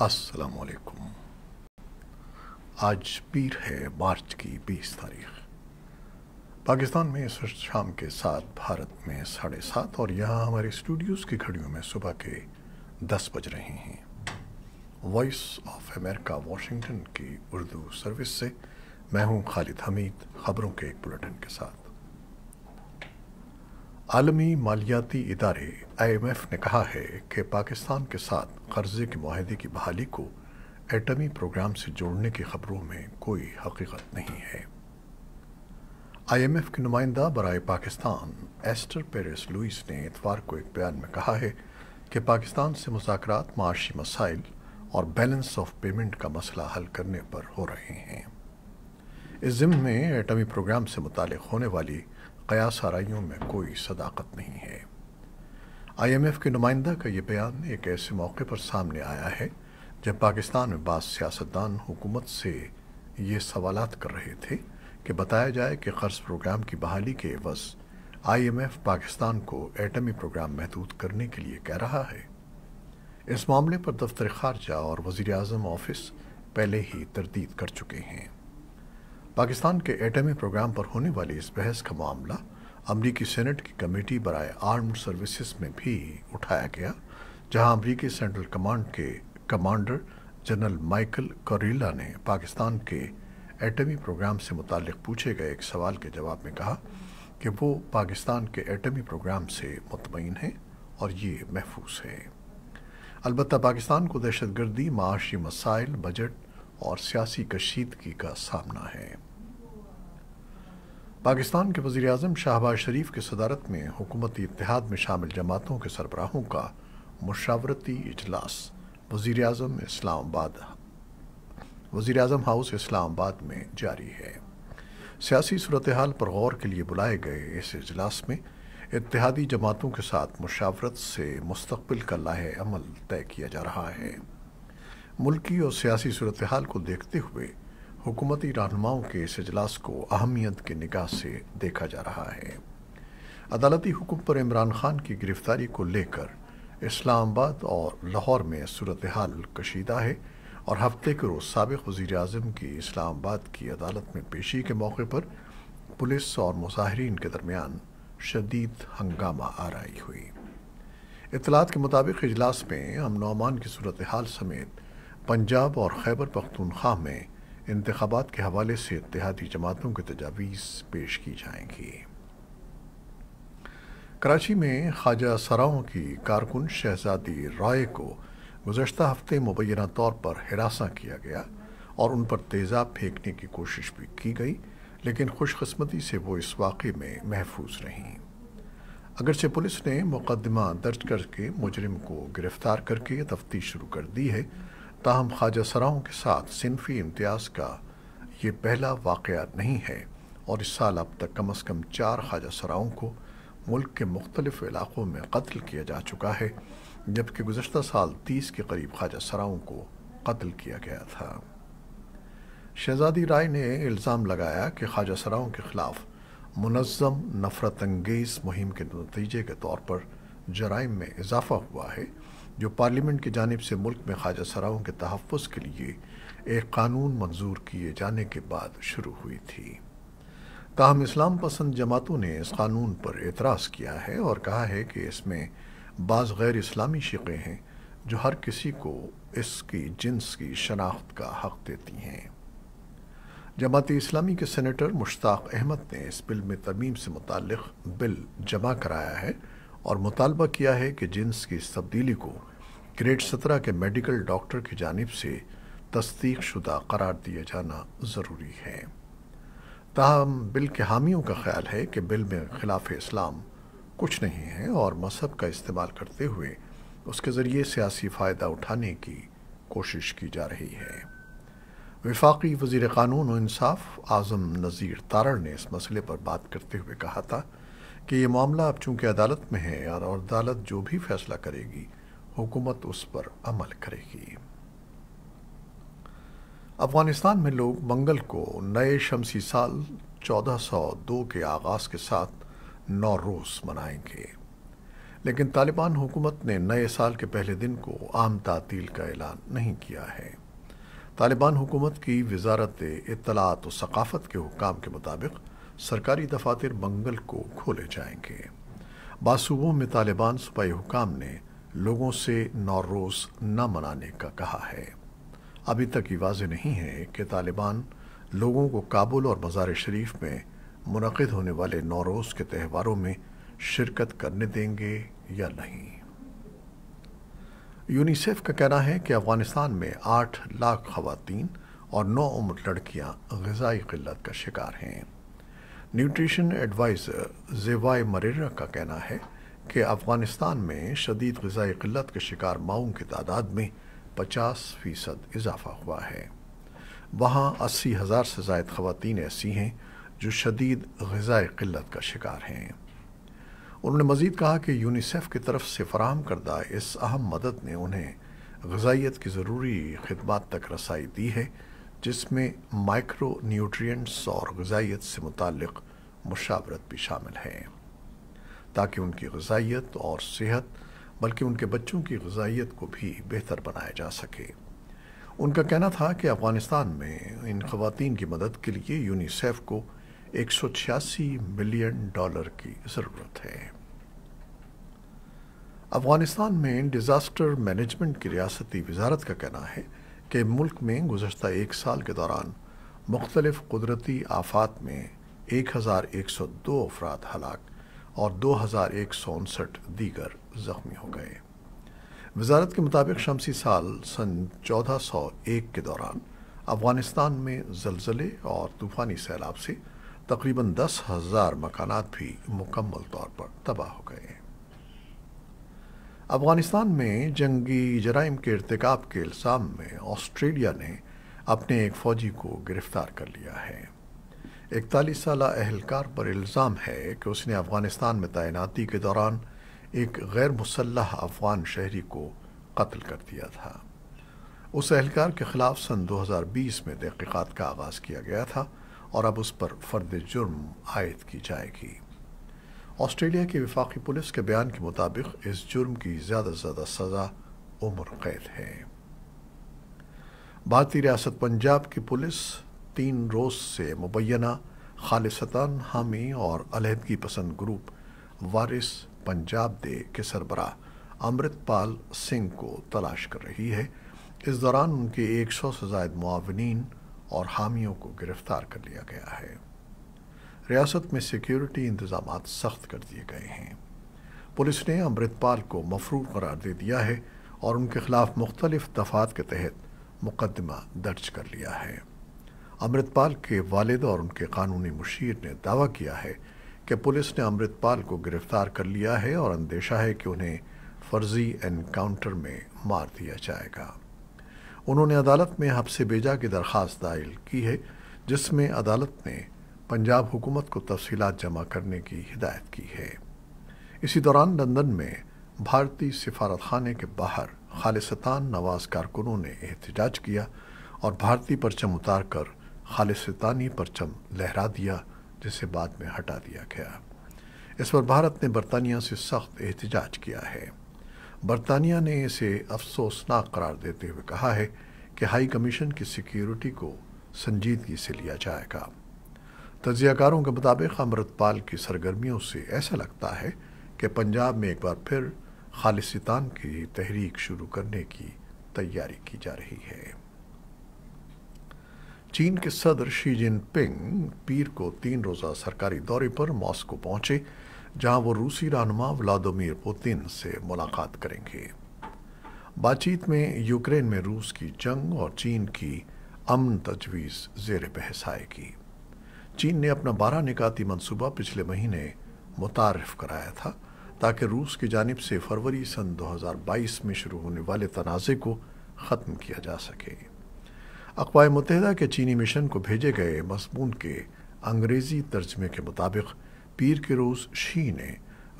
वालेकुम आज पीर है मार्च की 20 तारीख पाकिस्तान में इस वक्त शाम के साथ भारत में साढ़े सात और यहाँ हमारे स्टूडियोज़ की घड़ियों में सुबह के दस बज रहे हैं वॉइस ऑफ अमेरिका वाशिंगटन की उर्दू सर्विस से मैं हूँ खालिद हमीद खबरों के एक बुलेटिन के साथ आलमी मालियाती इदारे आईएमएफ ने कहा है कि पाकिस्तान के साथ कर्जे के माहदे की बहाली को एटमी प्रोग्राम से जोड़ने की खबरों में कोई हकीकत नहीं है आईएमएफ के नुमाइंदा बरए पाकिस्तान एस्टर पेरिस लुइस ने इतवार को एक बयान में कहा है कि पाकिस्तान से मुजाकर माशी मसाइल और बैलेंस ऑफ पेमेंट का मसला हल करने पर हो रहे हैं इस जिम में एटमी प्रोग्राम से मुतल होने वाली कयास आरइयों में कोई सदाकत नहीं है आईएमएफ के नुमाइंदा का यह बयान एक ऐसे मौके पर सामने आया है जब पाकिस्तान में बाद सियासतदान हुकूमत से ये सवाल कर रहे थे कि बताया जाए कि कर्ज प्रोग्राम की बहाली के एम आईएमएफ पाकिस्तान को एटमी प्रोग्राम महदूद करने के लिए कह रहा है इस मामले पर दफ्तर खारजा और वजीर अजम ऑफिस पहले ही तरदीद कर चुके हैं पाकिस्तान के एटमी प्रोग्राम पर होने वाली इस बहस का मामला अमरीकी सेनेट की कमेटी बरए आर्म्ड सर्विसेज में भी उठाया गया जहां अमरीकी सेंट्रल कमांड के कमांडर जनरल माइकल करीला ने पाकिस्तान के एटमी प्रोग्राम से मुतल पूछे गए एक सवाल के जवाब में कहा कि वो पाकिस्तान के एटमी प्रोग्राम से मुतमिन हैं और ये महफूज है अलबत् पाकिस्तान को दहशतगर्दी माशी मसाइल बजट और सियासी कशीदगी का सामना है पाकिस्तान के वजीर अजम शाहबाज शरीफ की सदारत में हुकूमती इतिहाद में शामिल जमातों के सरबराहों का मशावरती इजलास वजीर अजम इस्लामाबाद वजीर अजम हाउस इस्लामाबाद में जारी है सियासी सूरत हाल पर गौर के लिए बुलाए गए इस इजलास में इतिहादी जमातों के साथ मुशावरत से मुस्तबिल का लाह अमल तय किया जा रहा है मुल्की और सियासी सूरत हाल को देखते हुए हुकूमती रहनुमाओं के इस अजलास को अहमियत के निगाह से देखा जा रहा है अदालती हुकुम पर इमरान खान की गिरफ्तारी को लेकर इस्लामाबाद और लाहौर में सूरत हाल कशीदा है और हफ्ते के रोज़ सबक वज़ी अजम की इस्लामाबाद की अदालत में पेशी के मौके पर पुलिस और मुजाहरीन के दरमियान शदीद हंगामा आरई हुई इतलात के मुताबिक इजलास में अमन अमान की सूरत हाल समेत पंजाब और खैबर पख्तूनख्वा में इंतबात के हवाले से इतिहादी जमातों की तजावीज़ पेश की जाएंगी कराची में ख्वाजा सराओं की कारकुन शहजादी राय को गुजशत हफ्ते मुबैना तौर पर हिरासा किया गया और उन पर तेज़ाब फेंकने की कोशिश भी की गई लेकिन खुशकस्मती से वो इस वाक़े में महफूज रहीं अगरचे पुलिस ने मुकदमा दर्ज करके मुजरिम को गिरफ्तार करके तफ्तीश शुरू कर दी है ताहम ख्वाजा सराओं के साथ सिनफी इम्तियाज़ का ये पहला वाक़ नहीं है और इस साल अब तक कम अज़ कम चार ख्वाजा सराओं को मुल्क के मुख्तलिफ इलाक़ों में कत्ल किया जा चुका है जबकि गुजशत साल तीस के करीब ख्वाजा सराओं को कत्ल किया गया था शहजादी राय ने इल्ज़ाम लगाया कि ख्वाजा सराओं के ख़िलाफ़ मुनज़म नफरत अंगेज़ मुहिम के नतीजे के तौर पर जराइम में इजाफ़ा हुआ है जो पार्लियामेंट की जानब से मुल्क में ख्वाजा सराओं के तहफ़ के लिए एक कानून मंजूर किए जाने के बाद शुरू हुई थी ताहम इस्लाम पसंद जमातों ने इस कानून पर एतराज़ किया है और कहा है कि इसमें बाज़ गैर इस्लामी शिक़ें हैं जो हर किसी को इसकी जिन्स की शनाख्त का हक़ देती हैं जमात इस्लामी के सेनेटर मुश्ताक अहमद ने इस बिल में तरमीम से मुतल बिल जमा कराया है और मुतालबा किया है कि जिन्स की इस तब्दीली को ग्रेड सत्रह के मेडिकल डॉक्टर की जानब से तस्दीक शुदा करार दिया जाना ज़रूरी है ताहम बिल के हामियों का ख्याल है कि बिल में खिलाफ इस्लाम कुछ नहीं है और मजहब का इस्तेमाल करते हुए उसके ज़रिए सियासी फ़ायदा उठाने की कोशिश की जा रही है विफाक वजीर क़ानून इंसाफ आज़म नज़ीर तारड़ ने इस मसले पर बात करते हुए कहा था कि ये मामला अब चूंकि अदालत में है और अदालत जो भी फैसला करेगी हुकूमत उस पर अमल करेगी अफगानिस्तान में लोग मंगल को नए शमसी साल 1402 के आगाज़ के साथ नौ रोज मनाएंगे लेकिन तालिबान हुकूमत ने नए साल के पहले दिन को आम तातील का ऐलान नहीं किया है तालिबान हुकूमत की वजारत इतलात और सकाफ़त के हुकाम के मुताबिक सरकारी दफातर बंगल को खोले जाएंगे बासूबों में तालिबान सुबाई हुकाम ने लोगों से नौरोज़ न मनाने का कहा है अभी तक ये वाज नहीं है कि तालिबान लोगों को काबुल और मज़ार शरीफ में मुनद होने वाले नौरोज़ के त्यौहारों में शिरकत करने देंगे या नहीं यूनिसेफ का कहना है कि अफ़गानिस्तान में आठ लाख खवतान और नौ उम्र लड़कियां गजाई किल्लत का शिकार हैं न्यूट्रिशन एडवाइज़र जेवाय मरेरा का कहना है कि अफ़गानिस्तान में शदीद गज़ाई किल्लत के शिकार माओं की तादाद में पचास फ़ीसद इजाफ़ा हुआ है वहाँ अस्सी हज़ार से जायद खुतिन ऐसी हैं जो शदीद गज़ाई किल्लत का शिकार हैं उन्होंने मज़ीद कहा कि यूनिसेफ की तरफ से फराहम करदा इस अहम मदद ने उन्हें गजाइत की ज़रूरी खदमात तक रसाई दी है जिसमें माइक्रो न्यूट्रियट्स और गजाइत से मुतक मुशावरत भी शामिल है ताकि उनकी गजाइत और सेहत बल्कि उनके बच्चों की गजाइत को भी बेहतर बनाया जा सके उनका कहना था कि अफ़गानिस्तान में इन खुतिन की मदद के लिए यूनिसेफ को एक सौ छियासी मिलियन डॉलर की ज़रूरत है अफ़गानिस्तान में डिज़ास्टर मैनेजमेंट की रियासती वजारत का कहना है कि मुल्क में गुजशत एक साल के दौरान मुख्तलिफ़ कुदरती आफात में एक हज़ार एक सौ दो अफराद हलाक और दो हज़ार एक सौ उनसठ दीगर ज़ख्मी हो गए वजारत के मुताबिक शमसी साल सन चौदह सौ एक के दौरान अफ़गानिस्तान में जलजले और तूफ़ानी सैलाब से तकरीबन दस हज़ार मकाना भी मुकम्मल तौर पर तबाह हो गए हैं अफगानिस्तान में जंगी जराइम के इरतकब के इल्ज़ाम में ऑस्ट्रेलिया ने अपने एक फ़ौजी को गिरफ़्तार कर लिया है इकतालीस साल अहलकार पर इल्ज़ाम है कि उसने अफगानिस्तान में तैनाती के दौरान एक गैर मुसलह अफगान शहरी को कत्ल कर दिया था उस अहलकार के ख़िलाफ़ सन 2020 में तहकीक़ात का आगाज़ किया गया था और अब उस पर फर्द जुर्म आयद की जाएगी ऑस्ट्रेलिया की विफाकी पुलिस के बयान के मुताबिक इस जुर्म की ज़्यादा से ज़्यादा सज़ा उम्र कैद है भारतीय रियासत पंजाब की पुलिस तीन रोज़ से मुबैना खालिस्तान हामी और अलहदगी पसंद ग्रुप वारिस पंजाब दे के सरबरा अमृतपाल सिंह को तलाश कर रही है इस दौरान उनके एक सौ से जायद मुआवनीन और हामियों को गिरफ्तार कर लिया गया है रियासत में सिक्योरिटी इंतजाम सख्त कर दिए गए हैं पुलिस ने अमृतपाल को मफरू करार दे दिया है और उनके खिलाफ मुख्तलिफ दफात के तहत मुकदमा दर्ज कर लिया है अमृतपाल के वालिद और उनके कानूनी मुशीर ने दावा किया है कि पुलिस ने अमृतपाल को गिरफ्तार कर लिया है और अंदेशा है कि उन्हें फर्जी एनकाउंटर में मार दिया जाएगा उन्होंने अदालत में हबसे बेजा की दरख्वास्त दायल की है जिसमें अदालत ने पंजाब हुकूमत को तफसी जमा करने की हिदायत की है इसी दौरान लंदन में भारतीय सिफारत के बाहर खालिस्तान नवाज कारकुनों ने एहतजाज किया और भारतीय परचम उतार कर खालिस्तानी परचम लहरा दिया जिसे बाद में हटा दिया गया इस पर भारत ने बरतानिया से सख्त एहतजाज किया है बरतानिया ने इसे अफसोसनाक करार देते हुए कहा है कि हाई कमीशन की सिक्योरिटी को संजीदगी से लिया जाएगा तजियाकारों के मुताबिक अमृतपाल की सरगर्मियों से ऐसा लगता है कि पंजाब में एक बार फिर खालिस्तान की तहरीक शुरू करने की तैयारी की जा रही है चीन के सदर शी जिनपिंग पीर को तीन रोज़ा सरकारी दौरे पर मॉस्को पहुंचे जहां वो रूसी रहनुमा व्लादिमिर पुतिन से मुलाकात करेंगे बातचीत में यूक्रेन में रूस की जंग और चीन की अमन तजवीज़ जेर बहस आएगी चीन ने अपना बारह निकाती मंसूबा पिछले महीने मुतारफ कराया था ताकि रूस की जानब से फरवरी सन 2022 में शुरू होने वाले तनाज़े को ख़त्म किया जा सके अकवा मुतहदा के चीनी मिशन को भेजे गए मजमून के अंग्रेज़ी तर्जमे के मुताबिक पीर के रोज़ शी ने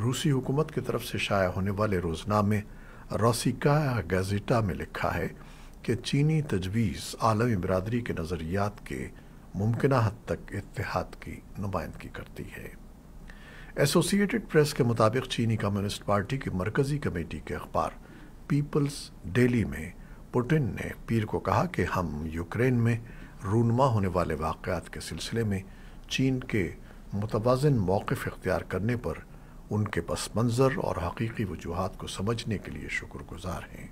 रूसी हुकूमत की तरफ से शाया होने वाले रोज़नामे रोसिका गजिटा में लिखा है कि चीनी तजवीज़ आलमी बरदरी के नज़रियात के मुमकिन हद तक इतिहाद की नुमाइंदगी करती है एसोसिएटेड प्रेस के मुताबिक चीनी कम्युनिस्ट पार्टी की मरकज़ी कमेटी के अखबार पीपल्स डेली में पुटिन ने पीर को कहा कि हम यूक्रेन में रूनमा होने वाले वाकत के सिलसिले में चीन के मुतवाजन मौक़ इख्तियार करने पर उनके पस मंज़र और हकीकी वजूहत को समझने के लिए शुक्रगुजार हैं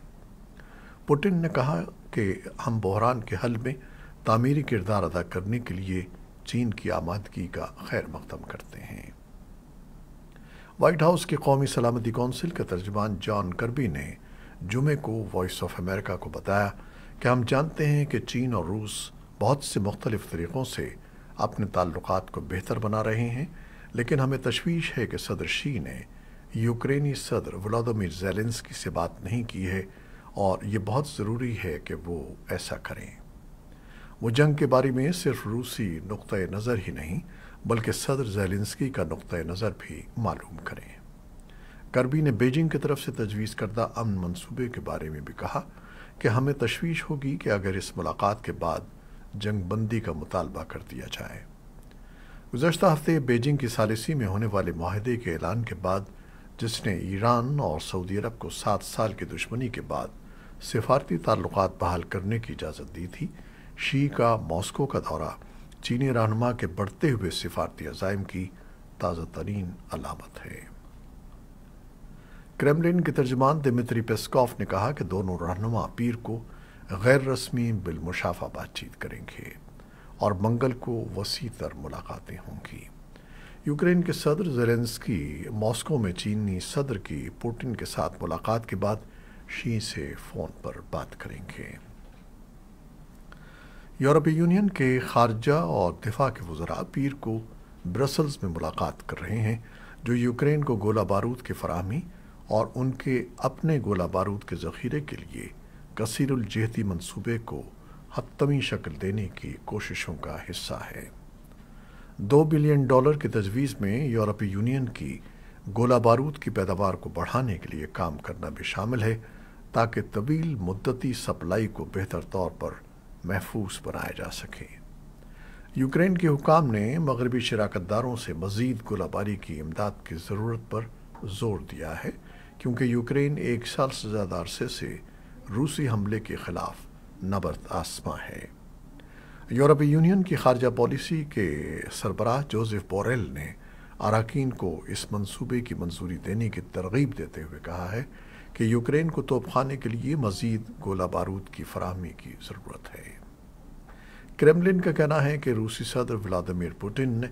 पुटिन ने कहा कि हम बहरान के हल में तामीरी किरदार अदा करने के लिए चीन की आमादगी का खैर मकदम करते हैं वाइट हाउस के कौमी सलामती कौंसिल के तर्जमान जॉन करबी ने जुमे को वॉइस ऑफ अमेरिका को बताया कि हम जानते हैं कि चीन और रूस बहुत से मुख्तलिफ तरीक़ों से अपने ताल्लुक को बेहतर बना रहे हैं लेकिन हमें तशवीश है कि सदर शी ने यूक्रेनी सदर व्लादिमिर जेलेंसकी से बात नहीं की है और ये बहुत ज़रूरी है कि वो ऐसा करें वो जंग के बारे में सिर्फ रूसी नुक़ नज़र ही नहीं बल्कि सदर जेलिंसकी का नुक़ नज़र भी मालूम करें करबी ने बीजिंग की तरफ से तजवीज़ करदा अमन मनसूबे के बारे में भी कहा कि हमें तशवीश होगी कि अगर इस मुलाकात के बाद जंग बंदी का मुतालबा कर दिया जाए गुजशत हफ्ते बीजिंग की सालिसी में होने वाले माहदे के ऐलान के बाद जिसने ईरान और सऊदी अरब को सात साल की दुश्मनी के बाद सिफारती ताल्लुक बहाल करने की इजाज़त दी थी शी का मॉस्को का दौरा चीनी रहनमा के बढ़ते हुए सिफारती अजाइम की ताज़ा तरीन अलामत है क्रेमलिन के तर्जमान दिमित्री पेस्कॉफ ने कहा कि दोनों रहनुमा पीर को गैर रस्मी बिलमुशाफा बातचीत करेंगे और मंगल को वसी तर मुलाकातें होंगी यूक्रेन के सदर जेलेंस्की मॉस्को में चीनी सदर की पुटिन के साथ मुलाकात के बाद शी से फ़ोन पर बात करेंगे यूरोपीय यूनियन के खारजा और दिफा के वजरा पीर को ब्रसल्स में मुलाकात कर रहे हैं जो यूक्रेन को गोला बारूद की फरहमी और उनके अपने गोला बारूद के ज़ख़ीरे के लिए कसरजहती मनसूबे को हतमी शक्ल देने की कोशिशों का हिस्सा है दो बिलियन डॉलर की तजवीज़ में यूरोपीय यूनियन की गोला बारूद की पैदावार को बढ़ाने के लिए काम करना भी शामिल है ताकि तवील मुद्दती सप्लाई को बेहतर तौर पर महफूज बनाया जा सके यूक्रेन के हुकाम ने मगरबी शराकत दारों से मज़ीद गोलाबारी की इमदाद की ज़रूरत पर जोर दिया है क्योंकि यूक्रेन एक साल से ज़्यादा अरसे से रूसी हमले के ख़िलाफ़ नबर्द आसमां है यूरोपीय यूनियन की खारजा पॉलिसी के सरबराह जोसेफ बोरेल ने अरकान को इस मंसूबे की मंजूरी देने की तरगीब देते हुए कहा है कि यूक्रेन को तोपखाने के लिए मजीद गोला बारूद की फरहमी की ज़रूरत है क्रेमलिन का कहना है कि रूसी सदर व्लादिमिर पुतिन ने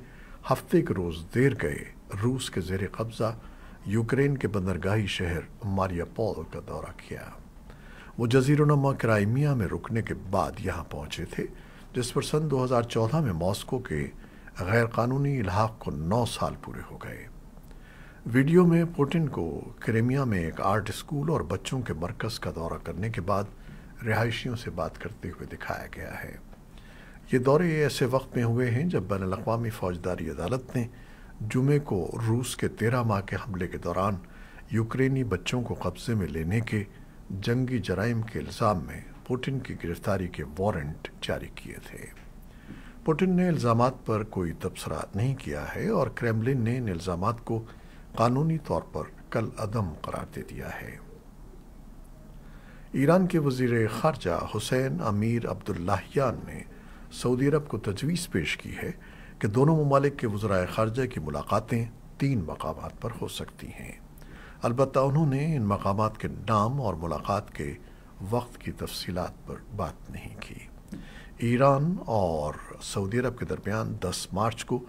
हफ्ते के रोज़ देर गए रूस के जेर कब्ज़ा यूक्रेन के बंदरगाही शहर मारियापोल का दौरा किया वो जजीरनमा क्राइमिया में रुकने के बाद यहाँ पहुँचे थे जिस पर सन 2014 में मॉस्को के गैरकानूनी इलाहा को नौ साल पूरे हो गए वीडियो में पुटिन को क्रेमिया में एक आर्ट स्कूल और बच्चों के मरकज़ का दौरा करने के बाद रिहायशियों से बात करते हुए दिखाया गया है ये दौरे ऐसे वक्त में हुए हैं जब बैन अवी फौजदारी अदालत ने जुमे को रूस के तेरह माह के हमले के दौरान यूक्रेनी बच्चों को कब्ज़े में लेने के जंगी जराइम के इल्ज़ाम में पुटिन की गिरफ्तारी के वारंट जारी किए थे पुटिन ने इल्ज़ाम पर कोई तबसरा नहीं किया है और क्रेमलिन ने इन इल्ज़ाम को कानूनी तौर पर कल अदम करार दे दिया है ईरान के वजीर खारजा हुसैन अमीर अब्दुल्लाहियान ने सऊदी अरब को तजवीज़ पेश की है कि दोनों ममालिक के वज्रा खारजा की मुलाकातें तीन मकाम पर हो सकती हैं अलबत् उन्होंने इन मकाम के नाम और मुलाकात के वक्त की तफसीत पर बात नहीं की ईरान और सऊदी अरब के दरमियान 10 मार्च को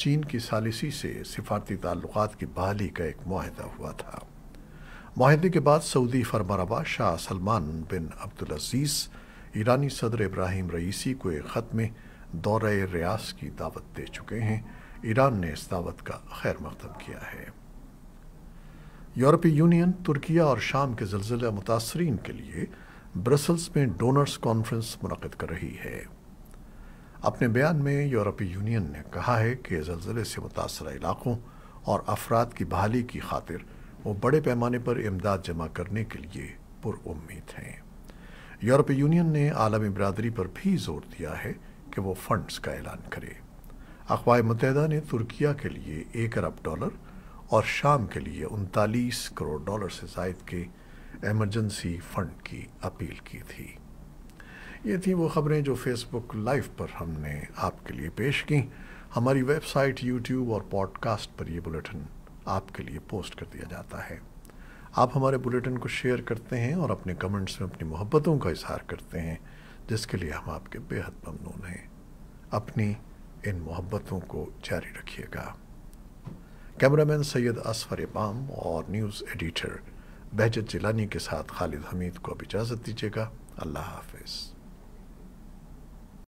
चीन की सालिसी से सिफारती ताल्लुक की बहाली का एक माहदा हुआ था माहदे के बाद सऊदी फरमारवा Shah Salman bin Abdul Aziz ईरानी सदर इब्राहिम रईसी को एक ख़त में दौरे रियास की दावत दे चुके हैं ईरान ने इस दावत का खैर मकदम किया है यूरोपीय यूनियन तुर्किया और शाम के जलजिला मुतासरीन के लिए ब्रसल्स में डोनर्स कॉन्फ्रेंस मुनद कर रही है अपने बयान में यूरोपीय यूनियन ने कहा है कि जल्जले से मुतासर इलाकों और अफराद की बहाली की खातिर वो बड़े पैमाने पर इमदाद जमा करने के लिए पुरुद हैं यूरोपीय यूनियन ने आलमी बरदरी पर भी जोर दिया है कि वो फंड्स का ऐलान करे अकवा मुतहदा ने तुर्किया के लिए एक अरब डॉलर और शाम के लिए उनतालीस करोड़ डॉलर से जायद के एमरजेंसी फंड की अपील की थी ये थी वो ख़बरें जो फेसबुक लाइव पर हमने आपके लिए पेश की हमारी वेबसाइट यूट्यूब और पॉडकास्ट पर यह बुलेटिन आपके लिए पोस्ट कर दिया जाता है आप हमारे बुलेटिन को शेयर करते हैं और अपने कमेंट्स में अपनी मोहब्बतों का इजहार करते हैं जिसके लिए हम आपके बेहद ममनून हैं अपनी इन मोहब्बतों को जारी रखिएगा कैमरामैन सैयद असफर इमाम और न्यूज़ एडिटर बहजत जिलानी के साथ खालिद हमीद को अब इजाज़त दीजिएगा अल्लाह हाफिज़